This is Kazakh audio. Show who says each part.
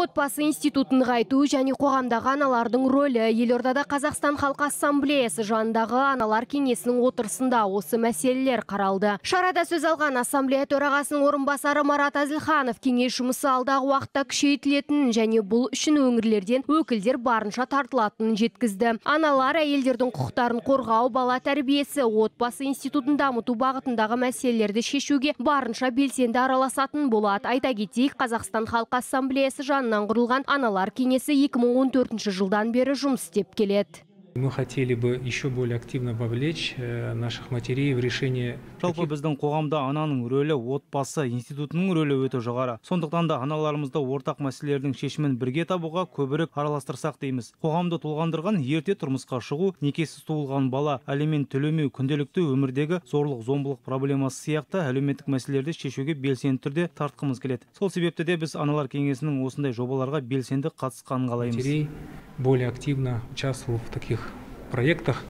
Speaker 1: отбасы институтын нығайту және қоғамдағы аналардың рөлі елордада қазақстан халқы ассамблеясы жанындағы аналар кеңесінің отырысында осы мәселелер қаралды шарада сөз алған ассамблея төрағасының орынбасары марат әзілханов кеңес жұмысы алдағы уақытта күшейтілетінін және бұл үшін өңірлерден өкілдер барынша тартылатынын жеткізді аналар әйелдердің құқықтарын қорғау бала тәрбиесі отбасы институтын дамыту бағытындағы мәселелерді шешуге барынша белсенді араласатын болады айта кетейік қазақстан халқы ассамблеясы жанынан құрылған аналар кеңесі 2014 жылдан бері жұмыс істеп келеді
Speaker 2: Мы хотели бы еще более активно вовлечь э, наших матерей в решение. Жалпы біздің қоғамда ананың рөлі отбасы, институтының рөлі өте жоғары. Сондықтан да аналарымызды ортақ мәселелердің шешімін бірге табуға көбірек араластырсақ дейміз. Қоғамды толғандырған ерте тұрмысқа шығу, некесіз туылған бала, алимент төлемеу, күнделікті өмірдегі зорлық зомбылық проблемасы сияқты әлеуметтік мәселелерді шешуге белсенді түрде тартқымыз келеді. Сол себепті де біз аналар кеңесінің осындай жобаларға белсенді қатысқанын қалаймыз. более активно участвовал в таких проектах.